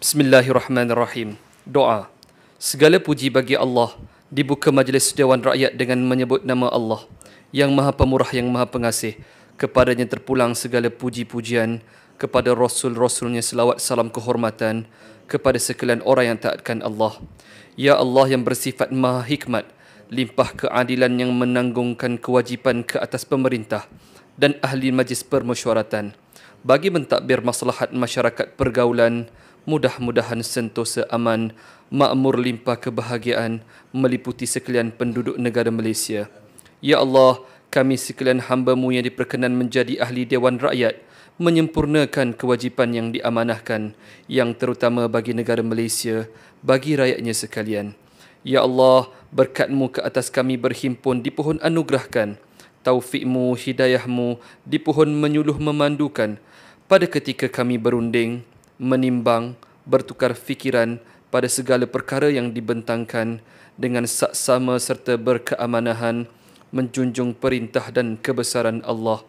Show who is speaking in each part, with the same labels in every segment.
Speaker 1: Bismillahirrahmanirrahim. Doa. Segala puji bagi Allah. Dibuka majlis Dewan Rakyat dengan menyebut nama Allah. Yang Maha Pemurah, Yang Maha Pengasih. Kepadanya terpulang segala puji-pujian. Kepada Rasul-Rasulnya selawat salam kehormatan. Kepada sekalian orang yang taatkan Allah. Ya Allah yang bersifat Maha Hikmat. Limpah keadilan yang menanggungkan kewajipan ke atas pemerintah. Dan ahli majlis permesyuaratan. Bagi mentadbir masalahat masyarakat pergaulan. Pergaulan mudah-mudahan sentosa aman, makmur limpah kebahagiaan meliputi sekalian penduduk negara Malaysia. Ya Allah, kami sekalian hambamu yang diperkenan menjadi ahli Dewan Rakyat menyempurnakan kewajipan yang diamanahkan yang terutama bagi negara Malaysia, bagi rakyatnya sekalian. Ya Allah, berkatmu ke atas kami berhimpun di pohon anugerahkan. Taufikmu, hidayahmu di pohon menyuluh memandukan. Pada ketika kami berunding, menimbang, bertukar fikiran pada segala perkara yang dibentangkan dengan saksama serta berkeamanahan menjunjung perintah dan kebesaran Allah.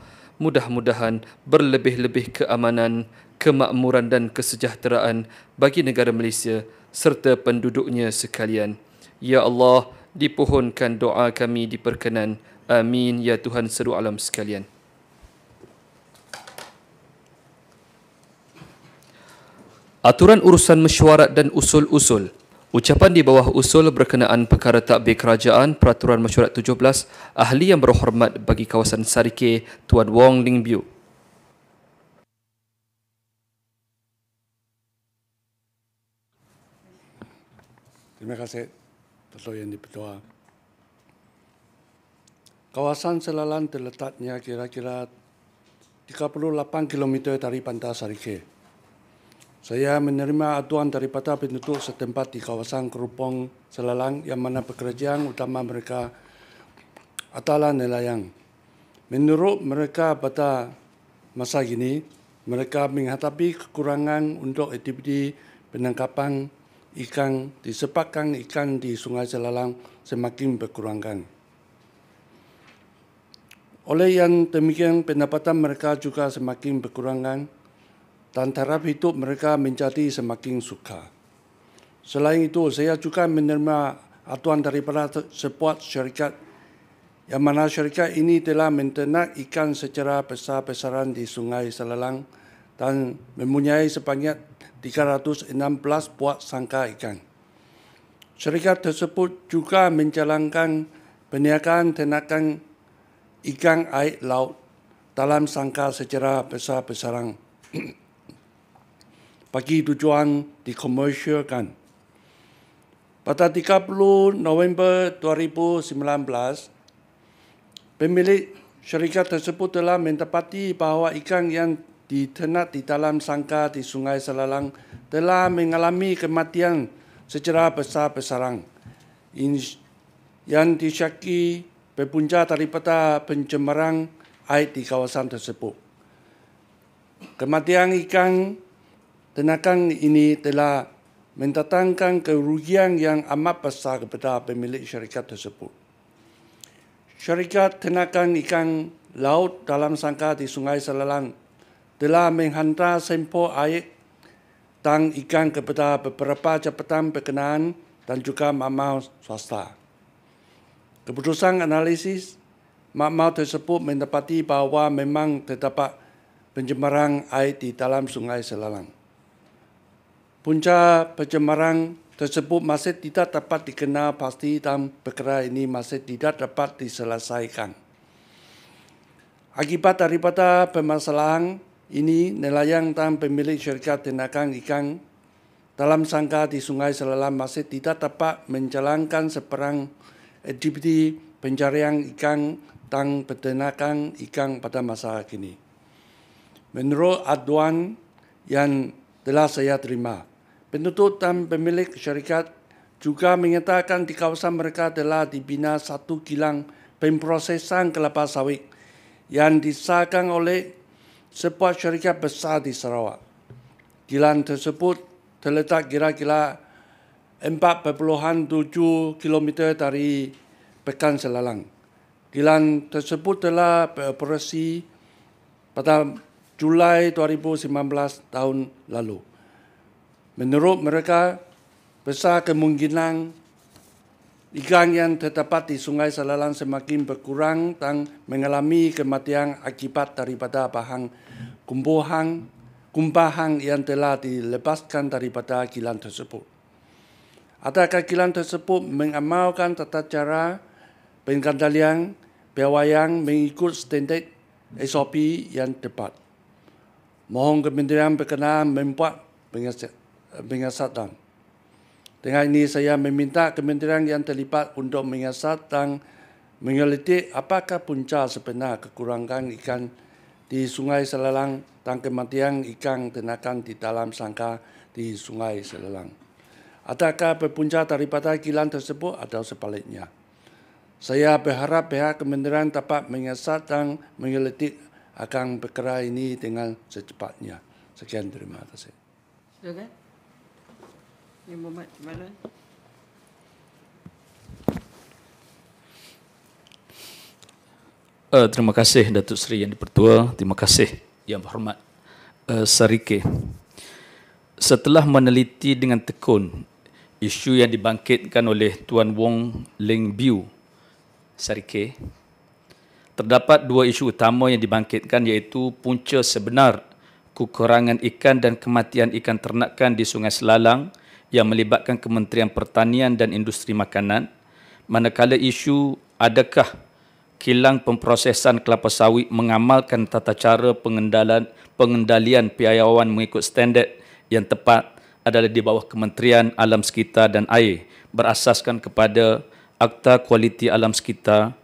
Speaker 1: Mudah-mudahan berlebih-lebih keamanan, kemakmuran dan kesejahteraan bagi negara Malaysia serta penduduknya sekalian. Ya Allah, dipohonkan doa kami diperkenan. Amin. Ya Tuhan seru alam sekalian. Aturan urusan mesyuarat dan usul-usul Ucapan di bawah usul berkenaan perkara tadbir kerajaan Peraturan Mesyuarat 17 Ahli yang berhormat bagi kawasan Sarike Tuan Wong Ling
Speaker 2: Biu
Speaker 3: Terima kasih Tuan Yang Dipertua Kawasan Selalan terletaknya kira-kira 38 km dari Pantai Sarikeh. Saya menerima aduan daripada penduduk setempat di kawasan Kerupong Selalang yang mana pekerjaan utama mereka adalah nelayan. Menurut mereka pada masa ini, mereka menghadapi kekurangan untuk aktiviti penangkapan ikan disebabkan ikan di Sungai Selalang semakin berkurangan. Oleh yang demikian, pendapatan mereka juga semakin berkurangan dan taraf hidup mereka menjadi semakin suka. Selain itu, saya juga menerima atuan daripada sebuah syarikat yang mana syarikat ini telah mentenak ikan secara besar-besaran di Sungai Selalang dan mempunyai sebanyak 316 buah sangka ikan. Syarikat tersebut juga menjalankan peniakan tenakan ikan air laut dalam sangka secara besar-besaran. bagi tujuan dikomersialkan. Pada 30 November 2019, pemilik syarikat tersebut telah mendapati bahawa ikan yang ditenat di dalam sangka di Sungai Selalang telah mengalami kematian secara besar-besaran yang disyaki berpunca daripada pencemaran air di kawasan tersebut. Kematian ikan Tenakan ini telah mendatangkan kerugian yang amat besar kepada pemilik syarikat tersebut. Syarikat tenakan ikan laut dalam sangka di Sungai Selalang telah menghantar sampel air dan ikan kepada beberapa jabatan berkenaan dan juga makmal swasta. Keputusan analisis makmal tersebut mendapati bahawa memang terdapat pencemaran air di dalam sungai Selalang. Punca pencemaran tersebut masih tidak dapat dikenal pasti dan perkara ini masih tidak dapat diselesaikan. Akibat daripada permasalahan ini, nelayan dan pemilik syarikat tindakan ikan dalam sangka di Sungai Selalam masih tidak dapat menjalankan seperang aktiviti pencarian ikan dan peternakan ikan pada masa kini. Menurut aduan yang telah saya terima, Penuntutan pemilik syarikat juga menyatakan di kawasan mereka telah dibina satu kilang pemprosesan kelapa sawit yang disahkan oleh sebuah syarikat besar di Sarawak. Kilang tersebut terletak kira-kira 4.7 km dari Pekan Selalang. Kilang tersebut telah beroperasi pada Julai 2019 tahun lalu. Menurut mereka, besar kemungkinan ikan yang terdapat di Sungai Salalang semakin berkurang dan mengalami kematian akibat daripada bahan kumpahan kumpahan yang telah dilepaskan daripada kilang tersebut. Adakah kilang tersebut mengamalkan tata cara pengendalian piawaian mengikut standard SOP yang tepat? Mohon Kementerian Perkenaan membuat pengesahan menyiasat dan. Dengan ini saya meminta kementerian yang terlibat untuk menyiasat dan meneliti apakah punca sebenar kekurangan ikan di Sungai Selelang dan kematian ikan tenakan di dalam sangka di Sungai Selelang. Adakah berpunca daripada kilang tersebut atau sebaliknya? Saya berharap pihak kementerian dapat menyiasat dan meneliti akan perkara ini dengan secepatnya. Sekian terima kasih.
Speaker 4: Okay. Ni Muhammad Timbalan.
Speaker 5: Uh, terima kasih Datuk Seri Yang Dipertua. Terima kasih Yang Berhormat uh, Sarike. Setelah meneliti dengan tekun isu yang dibangkitkan oleh Tuan Wong Ling Biu Sarike, terdapat dua isu utama yang dibangkitkan iaitu punca sebenar kekurangan ikan dan kematian ikan ternakan di Sungai Selalang – yang melibatkan Kementerian Pertanian dan Industri Makanan manakala isu adakah kilang pemprosesan kelapa sawit mengamalkan tata cara pengendalian pengendalian piawaian mengikut standard yang tepat adalah di bawah Kementerian Alam Sekitar dan Air berasaskan kepada Akta Kualiti Alam Sekitar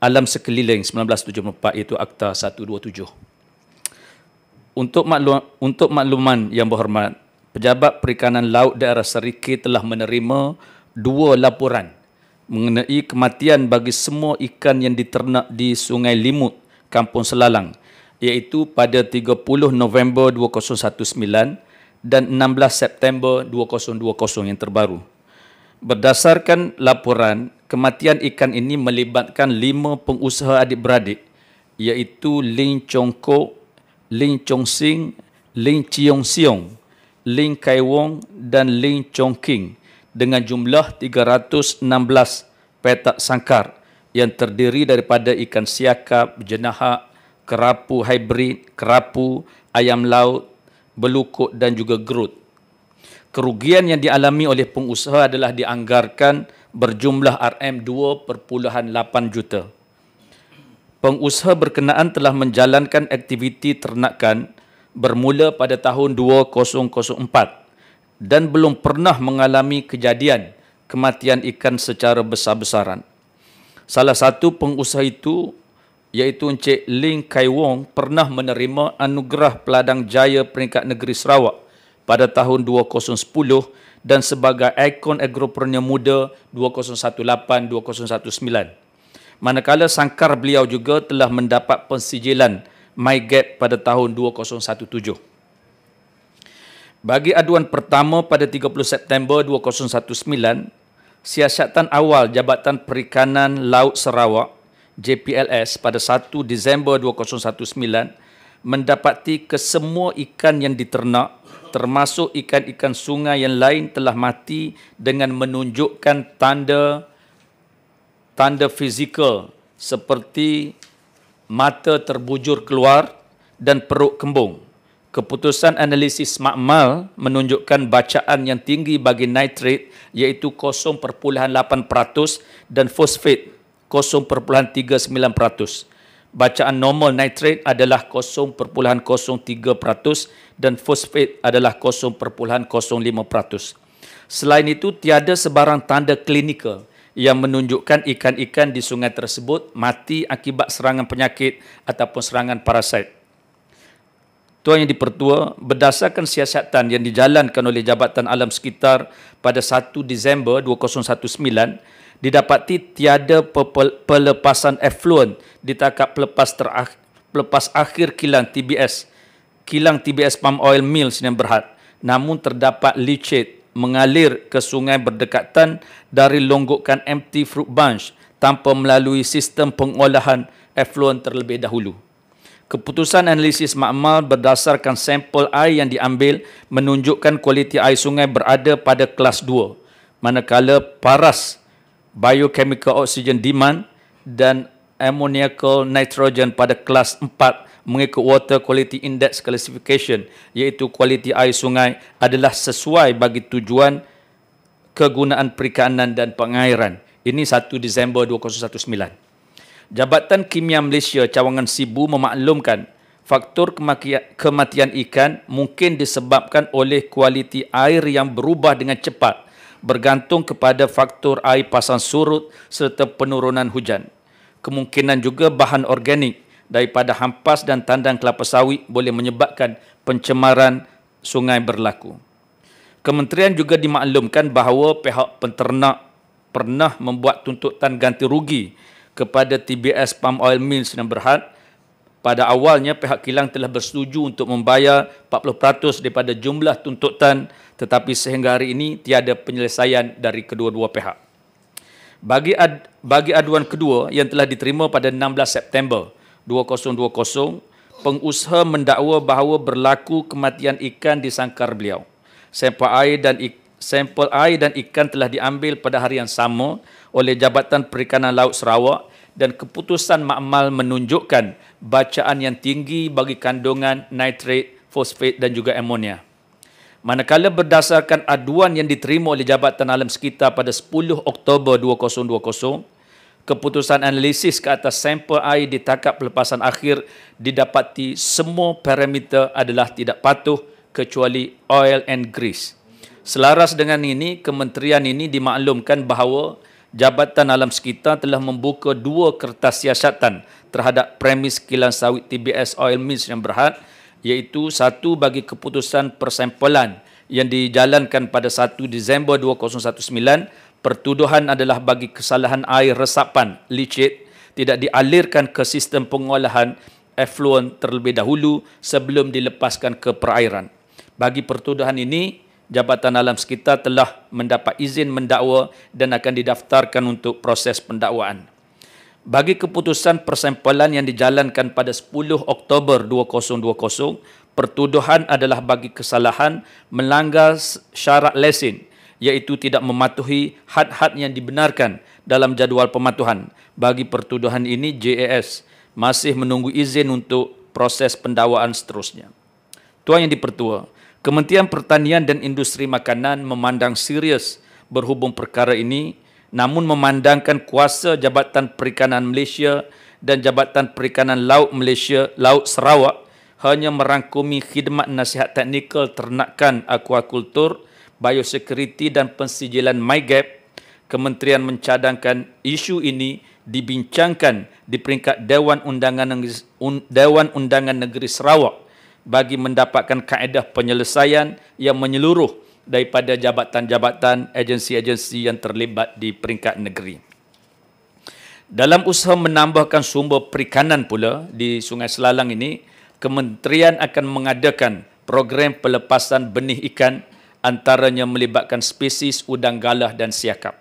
Speaker 5: Alam Sekeliling 1974 iaitu Akta 127. Untuk maklum, untuk makluman yang berhormat, Pejabat Perikanan Laut Daerah Seriki telah menerima dua laporan mengenai kematian bagi semua ikan yang diternak di Sungai Limut, Kampung Selalang iaitu pada 30 November 2019 dan 16 September 2020 yang terbaru. Berdasarkan laporan, kematian ikan ini melibatkan lima pengusaha adik-beradik iaitu Lin Chong Ko, Ling Chong Sing, Ling Chiong Siong Lin Kai Wong dan Lin Chong King dengan jumlah 316 petak sangkar yang terdiri daripada ikan siakap, jenaha, kerapu hybrid, kerapu, ayam laut, belukuk dan juga gerut. Kerugian yang dialami oleh pengusaha adalah dianggarkan berjumlah RM2.8 juta. Pengusaha berkenaan telah menjalankan aktiviti ternakan bermula pada tahun 2004 dan belum pernah mengalami kejadian kematian ikan secara besar-besaran. Salah satu pengusaha itu iaitu Encik Ling Kai Wong pernah menerima anugerah peladang jaya peringkat negeri Sarawak pada tahun 2010 dan sebagai ikon agropreneur muda 2018-2019. Manakala sangkar beliau juga telah mendapat persijilan MyGap pada tahun 2017. Bagi aduan pertama pada 30 September 2019, siasatan awal Jabatan Perikanan Laut Sarawak JPLS pada 1 Disember 2019 mendapati kesemua ikan yang diternak termasuk ikan-ikan sungai yang lain telah mati dengan menunjukkan tanda tanda fizikal seperti mata terbujur keluar dan perut kembung. Keputusan analisis makmal menunjukkan bacaan yang tinggi bagi nitrate iaitu 0.8% dan fosfate 0.39%. Bacaan normal nitrate adalah 0.03% dan fosfat adalah 0.05%. Selain itu, tiada sebarang tanda klinikal yang menunjukkan ikan-ikan di sungai tersebut mati akibat serangan penyakit ataupun serangan parasit. Tuan yang dipertua, berdasarkan siasatan yang dijalankan oleh Jabatan Alam Sekitar pada 1 Disember 2019, didapati tiada pelepasan effluent di takap pelepas, terakh- pelepas akhir kilang TBS, kilang TBS Palm Oil Mills yang berhad. Namun terdapat leachate mengalir ke sungai berdekatan dari longgokan empty fruit bunch tanpa melalui sistem pengolahan effluent terlebih dahulu. Keputusan analisis makmal berdasarkan sampel air yang diambil menunjukkan kualiti air sungai berada pada kelas 2 manakala paras biochemical oxygen demand dan ammoniacal nitrogen pada kelas mengikut Water Quality Index Classification iaitu kualiti air sungai adalah sesuai bagi tujuan kegunaan perikanan dan pengairan. Ini 1 Disember 2019. Jabatan Kimia Malaysia Cawangan Sibu memaklumkan faktor kematian ikan mungkin disebabkan oleh kualiti air yang berubah dengan cepat bergantung kepada faktor air pasang surut serta penurunan hujan. Kemungkinan juga bahan organik daripada hampas dan tandang kelapa sawit boleh menyebabkan pencemaran sungai berlaku. Kementerian juga dimaklumkan bahawa pihak penternak pernah membuat tuntutan ganti rugi kepada TBS Palm Oil Mills dan Berhad. Pada awalnya pihak kilang telah bersetuju untuk membayar 40% daripada jumlah tuntutan tetapi sehingga hari ini tiada penyelesaian dari kedua-dua pihak. Bagi ad, bagi aduan kedua yang telah diterima pada 16 September 2021 2020, pengusaha mendakwa bahawa berlaku kematian ikan di sangkar beliau. Sampel air dan ik- sampel air dan ikan telah diambil pada hari yang sama oleh Jabatan Perikanan Laut Sarawak dan keputusan makmal menunjukkan bacaan yang tinggi bagi kandungan nitrate, fosfat dan juga amonia. Manakala berdasarkan aduan yang diterima oleh Jabatan Alam Sekitar pada 10 Oktober 2020, keputusan analisis ke atas sampel air di takap pelepasan akhir didapati semua parameter adalah tidak patuh kecuali oil and grease. Selaras dengan ini, kementerian ini dimaklumkan bahawa Jabatan Alam Sekitar telah membuka dua kertas siasatan terhadap premis kilang sawit TBS Oil Mills yang berhad iaitu satu bagi keputusan persempelan yang dijalankan pada 1 Disember 2019 Pertuduhan adalah bagi kesalahan air resapan licit tidak dialirkan ke sistem pengolahan effluent terlebih dahulu sebelum dilepaskan ke perairan. Bagi pertuduhan ini, Jabatan Alam Sekitar telah mendapat izin mendakwa dan akan didaftarkan untuk proses pendakwaan. Bagi keputusan persempelan yang dijalankan pada 10 Oktober 2020, pertuduhan adalah bagi kesalahan melanggar syarat lesen iaitu tidak mematuhi had-had yang dibenarkan dalam jadual pematuhan. Bagi pertuduhan ini, JAS masih menunggu izin untuk proses pendawaan seterusnya. Tuan yang dipertua, Kementerian Pertanian dan Industri Makanan memandang serius berhubung perkara ini namun memandangkan kuasa Jabatan Perikanan Malaysia dan Jabatan Perikanan Laut Malaysia Laut Sarawak hanya merangkumi khidmat nasihat teknikal ternakan akuakultur biosecurity dan pensijilan MyGap, kementerian mencadangkan isu ini dibincangkan di peringkat Dewan Undangan Negeri, Dewan Undangan Negeri Sarawak bagi mendapatkan kaedah penyelesaian yang menyeluruh daripada jabatan-jabatan agensi-agensi yang terlibat di peringkat negeri. Dalam usaha menambahkan sumber perikanan pula di Sungai Selalang ini, kementerian akan mengadakan program pelepasan benih ikan antaranya melibatkan spesies udang galah dan siakap.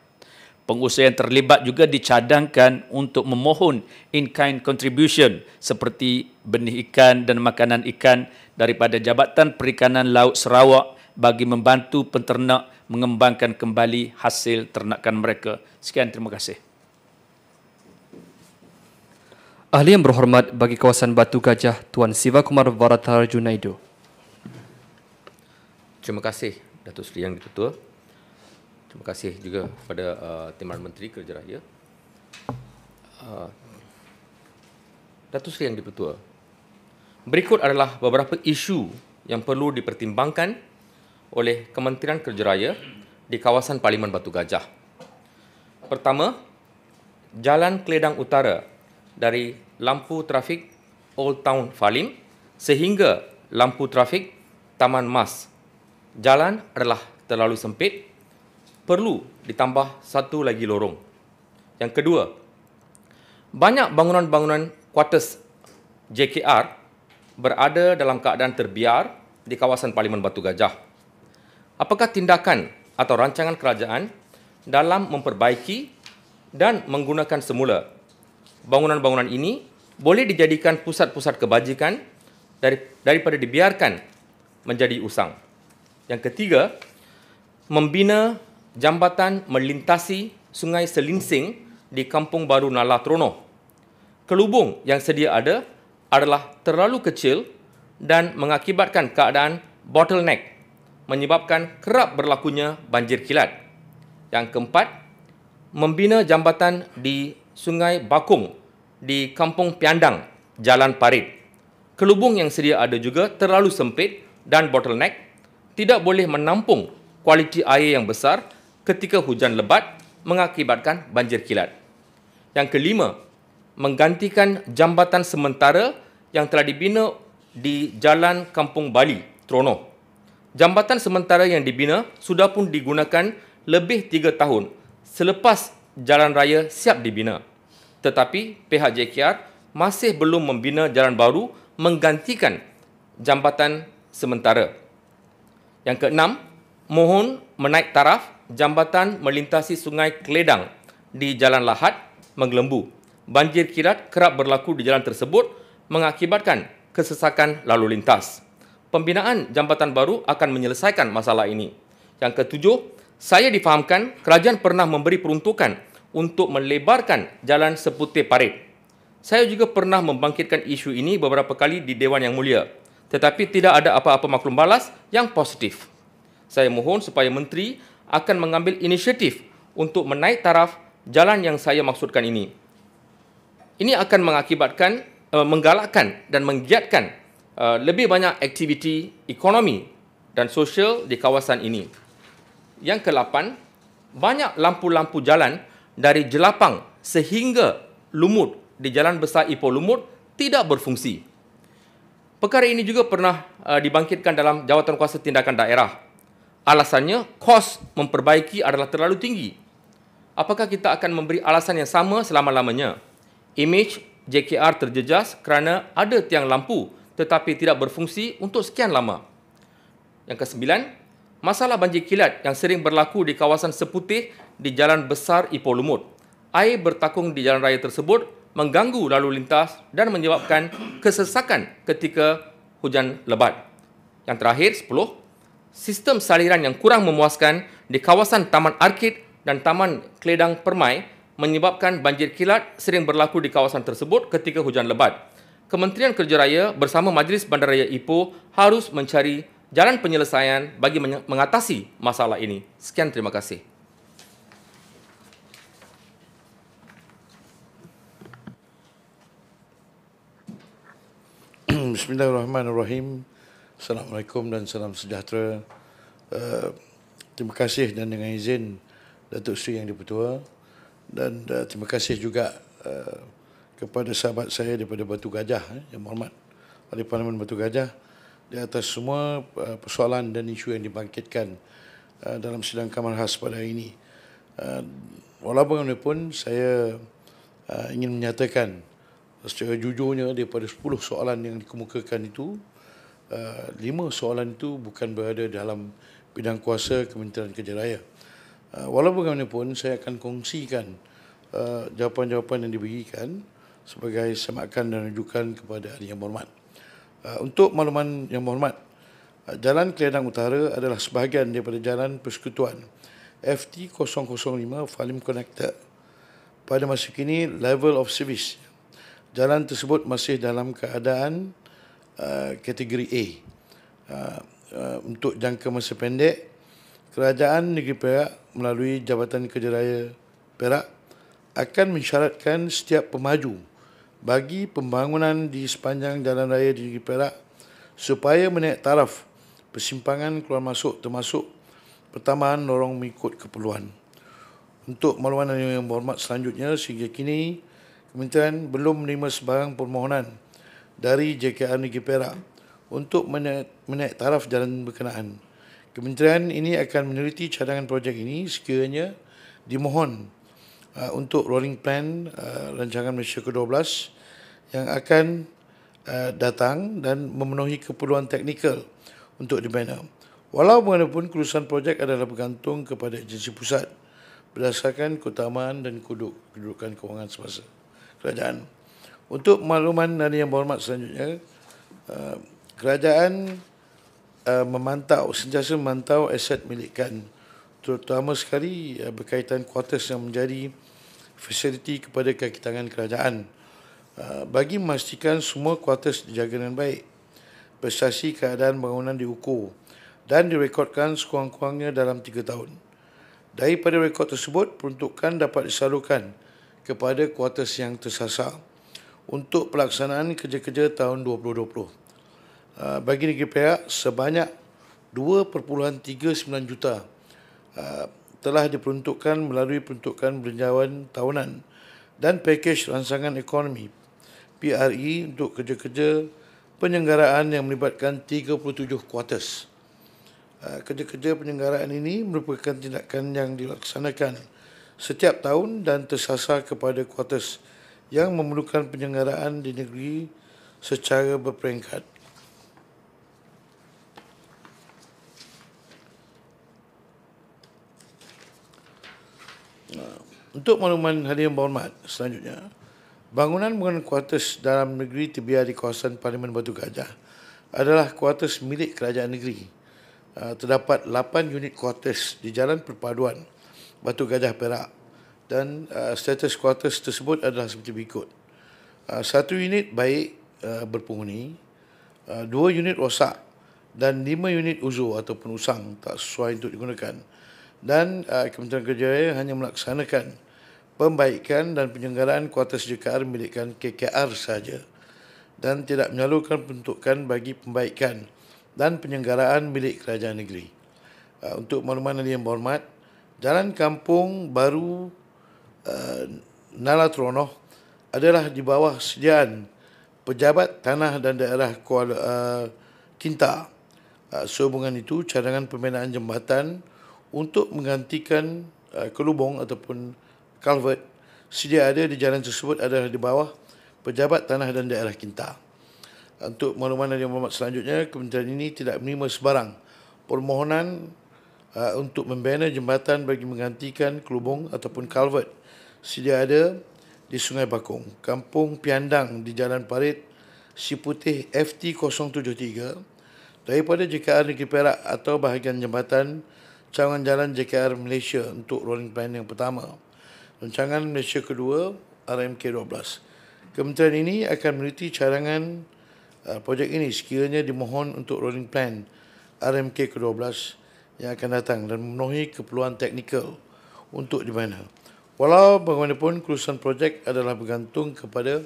Speaker 5: Pengusaha yang terlibat juga dicadangkan untuk memohon in-kind contribution seperti benih ikan dan makanan ikan daripada Jabatan Perikanan Laut Sarawak bagi membantu penternak mengembangkan kembali hasil ternakan mereka. Sekian, terima kasih.
Speaker 1: Ahli yang berhormat bagi kawasan Batu Gajah, Tuan Siva Kumar Varatar Junaidu.
Speaker 2: Terima kasih. Datuk Seri Yang Ketua. Terima kasih juga kepada uh, Timbalan Menteri Kerja Raya. Uh, Datuk Seri Yang Ketua, berikut adalah beberapa isu yang perlu dipertimbangkan oleh Kementerian Kerja Raya di kawasan Parlimen Batu Gajah. Pertama, Jalan Kledang Utara dari lampu trafik Old Town Falim sehingga lampu trafik Taman Mas jalan adalah terlalu sempit, perlu ditambah satu lagi lorong. Yang kedua, banyak bangunan-bangunan kuartus JKR berada dalam keadaan terbiar di kawasan Parlimen Batu Gajah. Apakah tindakan atau rancangan kerajaan dalam memperbaiki dan menggunakan semula bangunan-bangunan ini boleh dijadikan pusat-pusat kebajikan daripada dibiarkan menjadi usang. Yang ketiga, membina jambatan melintasi Sungai Selinsing di Kampung Baru Nala Trono. Kelubung yang sedia ada adalah terlalu kecil dan mengakibatkan keadaan bottleneck menyebabkan kerap berlakunya banjir kilat. Yang keempat, membina jambatan di Sungai Bakung di Kampung Piandang, Jalan Parit. Kelubung yang sedia ada juga terlalu sempit dan bottleneck tidak boleh menampung kualiti air yang besar ketika hujan lebat mengakibatkan banjir kilat. Yang kelima, menggantikan jambatan sementara yang telah dibina di Jalan Kampung Bali, Trono. Jambatan sementara yang dibina sudah pun digunakan lebih tiga tahun selepas jalan raya siap dibina. Tetapi pihak JKR masih belum membina jalan baru menggantikan jambatan sementara. Yang keenam, mohon menaik taraf jambatan melintasi sungai Kledang di Jalan Lahat, Menglembu. Banjir kirat kerap berlaku di jalan tersebut mengakibatkan kesesakan lalu lintas. Pembinaan jambatan baru akan menyelesaikan masalah ini. Yang ketujuh, saya difahamkan kerajaan pernah memberi peruntukan untuk melebarkan jalan seputih parit. Saya juga pernah membangkitkan isu ini beberapa kali di Dewan Yang Mulia tetapi tidak ada apa-apa maklum balas yang positif. Saya mohon supaya menteri akan mengambil inisiatif untuk menaik taraf jalan yang saya maksudkan ini. Ini akan mengakibatkan uh, menggalakkan dan menggiatkan uh, lebih banyak aktiviti ekonomi dan sosial di kawasan ini. Yang ke-8, banyak lampu-lampu jalan dari Jelapang sehingga Lumut di Jalan Besar Ipoh Lumut tidak berfungsi. Perkara ini juga pernah uh, dibangkitkan dalam jawatan kuasa tindakan daerah. Alasannya, kos memperbaiki adalah terlalu tinggi. Apakah kita akan memberi alasan yang sama selama-lamanya? Image JKR terjejas kerana ada tiang lampu tetapi tidak berfungsi untuk sekian lama. Yang kesembilan, masalah banjir kilat yang sering berlaku di kawasan seputih di Jalan Besar Ipoh Lumut. Air bertakung di jalan raya tersebut mengganggu lalu lintas dan menyebabkan kesesakan ketika hujan lebat. Yang terakhir, 10. Sistem saliran yang kurang memuaskan di kawasan Taman Arkid dan Taman Kledang Permai menyebabkan banjir kilat sering berlaku di kawasan tersebut ketika hujan lebat. Kementerian Kerja Raya bersama Majlis Bandaraya Ipoh harus mencari jalan penyelesaian bagi mengatasi masalah ini. Sekian terima kasih.
Speaker 4: Bismillahirrahmanirrahim. Assalamualaikum dan salam sejahtera. Uh, terima kasih dan dengan izin Datuk Seri Yang Dipertua dan uh, terima kasih juga uh, kepada sahabat saya daripada Batu Gajah eh, yang hormat, Ahli Parlimen Batu Gajah di atas semua uh, persoalan dan isu yang dibangkitkan uh, dalam sidang kamar khas pada hari ini. Uh, walaupun pun saya uh, ingin menyatakan secara jujurnya daripada 10 soalan yang dikemukakan itu uh, 5 soalan itu bukan berada dalam bidang kuasa Kementerian Kerja Raya. Uh, walaupun bagaimanapun saya akan kongsikan uh, jawapan-jawapan yang diberikan sebagai semakan dan rujukan kepada Ahli Yang Berhormat. Uh, untuk makluman Yang Berhormat, Jalan Kelendang Utara adalah sebahagian daripada Jalan Persekutuan FT005 Falim Connector. Pada masa kini, level of service jalan tersebut masih dalam keadaan uh, kategori A. Uh, uh, untuk jangka masa pendek, Kerajaan Negeri Perak melalui Jabatan Kerja Raya Perak akan mensyaratkan setiap pemaju bagi pembangunan di sepanjang jalan raya di Negeri Perak supaya menaik taraf persimpangan keluar masuk termasuk pertambahan lorong mengikut keperluan. Untuk maklumat yang berhormat selanjutnya sehingga kini Kementerian belum menerima sebarang permohonan dari JKR Negeri Perak untuk menaik taraf jalan berkenaan. Kementerian ini akan meneliti cadangan projek ini sekiranya dimohon uh, untuk rolling plan uh, rancangan Malaysia ke-12 yang akan uh, datang dan memenuhi keperluan teknikal untuk dibina. Walau bagaimanapun kelulusan projek adalah bergantung kepada agensi pusat berdasarkan keutamaan dan kuduk kedudukan kewangan semasa kerajaan. Untuk makluman dari yang berhormat selanjutnya, eh, kerajaan eh, memantau, sentiasa memantau aset milikan, Terutama sekali eh, berkaitan kuartus yang menjadi fasiliti kepada kaki tangan kerajaan. Bagi memastikan semua kuartus dijaga dengan baik, prestasi keadaan bangunan diukur dan direkodkan sekurang-kurangnya dalam tiga tahun. Daripada rekod tersebut, peruntukan dapat disalurkan kepada kuartus yang tersasar untuk pelaksanaan kerja-kerja tahun 2020. Ah, bagi negeri Perak, sebanyak 2.39 juta ah, telah diperuntukkan melalui peruntukan berjauhan tahunan dan pakej rangsangan ekonomi PRE untuk kerja-kerja penyenggaraan yang melibatkan 37 kuartus. Ah, kerja-kerja penyenggaraan ini merupakan tindakan yang dilaksanakan setiap tahun dan tersasar kepada kuartus yang memerlukan penyelenggaraan di negeri secara berperingkat. Untuk monumen hari yang berhormat selanjutnya, bangunan bangunan kuartus dalam negeri terbiar di kawasan Parlimen Batu Gajah adalah kuartus milik kerajaan negeri. Ah, terdapat 8 unit kuartus di jalan perpaduan batu gajah perak dan uh, status quarters tersebut adalah seperti berikut. Uh, satu unit baik uh, berpenghuni, uh, dua unit rosak dan lima unit uzur ataupun usang tak sesuai untuk digunakan. Dan uh, Kementerian Kerjaya hanya melaksanakan pembaikan dan penyelenggaraan kuartas JKR milikkan KKR sahaja dan tidak menyalurkan peruntukan bagi pembaikan dan penyelenggaraan milik kerajaan negeri. Uh, untuk makluman yang berhormat, Jalan Kampung Baru uh, eh, Nala Tronoh adalah di bawah sediaan Pejabat Tanah dan Daerah Kuala, uh, Kinta. Uh, sehubungan itu, cadangan pembinaan jambatan untuk menggantikan uh, kelubung ataupun culvert sedia ada di jalan tersebut adalah di bawah Pejabat Tanah dan Daerah Kinta. Untuk makluman yang berhormat selanjutnya, kementerian ini tidak menerima sebarang permohonan Uh, untuk membina jambatan bagi menggantikan kelubung ataupun culvert sedia ada di Sungai Bakong, Kampung Piandang di Jalan Parit, Siputih FT073 daripada JKR Negeri Perak atau bahagian jambatan cawangan jalan JKR Malaysia untuk rolling plan yang pertama. Rancangan Malaysia kedua RMK12. Kementerian ini akan meneliti cadangan uh, projek ini sekiranya dimohon untuk rolling plan RMK ke-12 yang akan datang dan memenuhi keperluan teknikal untuk di mana. Walau bagaimanapun kelulusan projek adalah bergantung kepada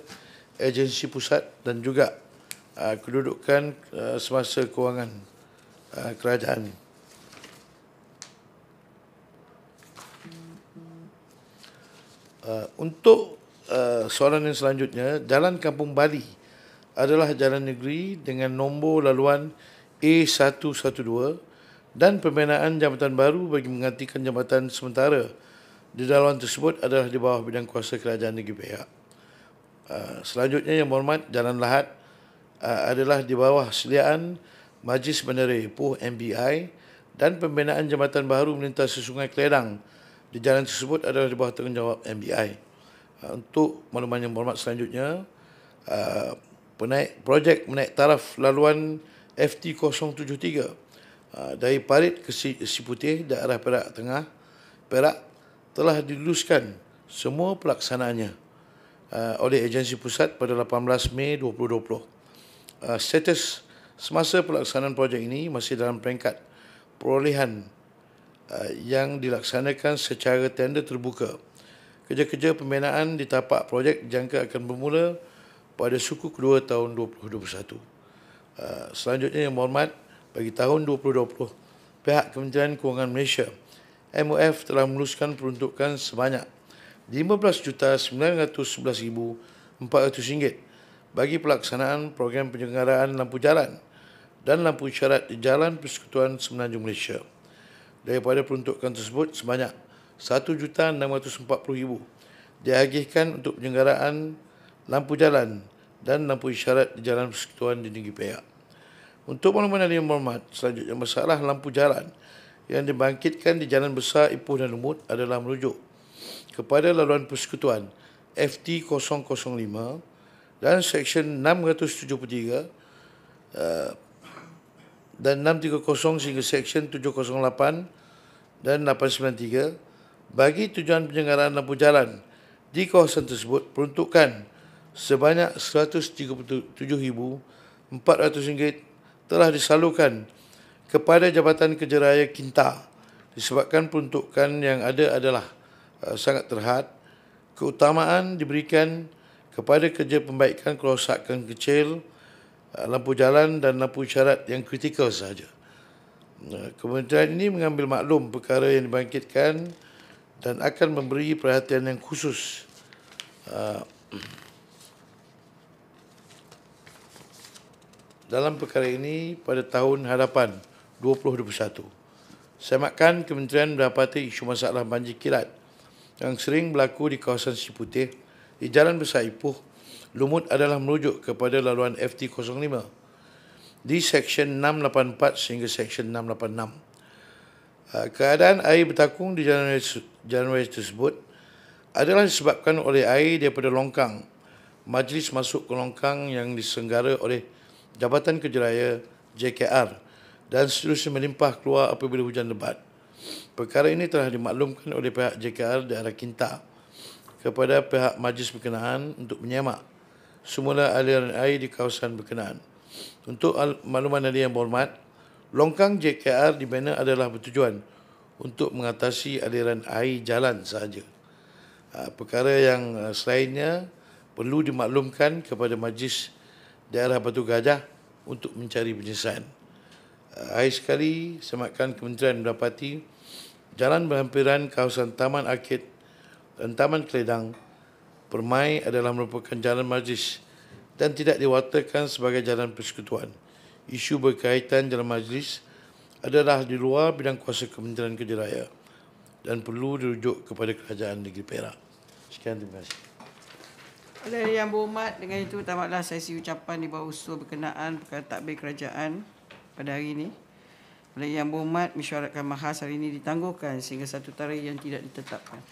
Speaker 4: agensi pusat dan juga uh, kedudukan uh, semasa kewangan uh, kerajaan. Uh, untuk uh, soalan yang selanjutnya, Jalan Kampung Bali adalah jalan negeri dengan nombor laluan A112 dan pembinaan jambatan baru bagi menggantikan jambatan sementara di dalam tersebut adalah di bawah bidang kuasa kerajaan negeri pihak. Ah, selanjutnya yang berhormat, Jalan Lahat ah, adalah di bawah seliaan Majlis Bandar Ipoh MBI dan pembinaan jambatan baru melintas Sungai Kledang di jalan tersebut adalah di bawah tanggungjawab MBI. Ah, untuk maklumat yang berhormat selanjutnya, projek menaik taraf laluan FT-073 Ah, dari Parit ke Siputih daerah Perak Tengah, Perak telah diluluskan semua pelaksanaannya ah, oleh agensi pusat pada 18 Mei 2020. Ah, status semasa pelaksanaan projek ini masih dalam peringkat perolehan yang dilaksanakan secara tender terbuka. Kerja-kerja pembinaan di tapak projek jangka akan bermula pada suku kedua tahun 2021. Selanjutnya yang berhormat, bagi tahun 2020, pihak Kementerian Kewangan Malaysia MOF telah meluluskan peruntukan sebanyak rm ringgit bagi pelaksanaan program penyelenggaraan lampu jalan dan lampu syarat di Jalan Persekutuan Semenanjung Malaysia. Daripada peruntukan tersebut sebanyak RM1,640,000 diagihkan untuk penyelenggaraan lampu jalan dan lampu isyarat di Jalan Persekutuan di Negeri Perak. Untuk monumen yang Muhammad, selanjutnya masalah lampu jalan yang dibangkitkan di Jalan Besar Ipoh dan Lumut adalah merujuk kepada laluan persekutuan FT005 dan Seksyen 673 uh, eh, dan 630 sehingga Seksyen 708 dan 893 bagi tujuan penyelenggaraan lampu jalan di kawasan tersebut peruntukkan sebanyak RM137,400 telah disalurkan kepada Jabatan Kerja Raya Kinta disebabkan peruntukan yang ada adalah uh, sangat terhad. Keutamaan diberikan kepada kerja pembaikan kerosakan kecil, uh, lampu jalan dan lampu syarat yang kritikal sahaja. Uh, kementerian ini mengambil maklum perkara yang dibangkitkan dan akan memberi perhatian yang khusus dalam perkara ini pada tahun hadapan 2021. Semakan kementerian mendapati isu masalah banjir kilat yang sering berlaku di kawasan Siputih di Jalan Besar Ipoh, lumut adalah merujuk kepada laluan FT-05 di Seksyen 684 sehingga Seksyen 686. Ah, keadaan air bertakung di jalan jalan raya tersebut adalah disebabkan oleh air daripada longkang majlis masuk ke longkang yang disenggara oleh Jabatan Kerja Raya JKR dan seterusnya melimpah keluar apabila hujan lebat. Perkara ini telah dimaklumkan oleh pihak JKR di arah Kinta kepada pihak majlis berkenaan untuk menyemak semula aliran air di kawasan berkenaan. Untuk makluman anda yang berhormat, longkang JKR di mana adalah bertujuan untuk mengatasi aliran air jalan sahaja. Ah, perkara yang ah, selainnya perlu dimaklumkan kepada majlis daerah Batu Gajah untuk mencari penyelesaian. Eh, akhir sekali, semakan kementerian mendapati jalan berhampiran kawasan Taman Akit dan Taman Keledang Permai adalah merupakan jalan majlis dan tidak diwatakan sebagai jalan persekutuan. Isu berkaitan jalan majlis adalah di luar bidang kuasa Kementerian Kerja Raya dan perlu dirujuk kepada Kerajaan Negeri Perak. Sekian terima kasih. Oleh Yang Berhormat, dengan itu tamatlah sesi ucapan di bawah usul berkenaan perkara takbir kerajaan pada hari ini. Oleh Yang Berhormat, mesyuaratkan mahas hari ini ditangguhkan sehingga satu tarikh yang tidak ditetapkan.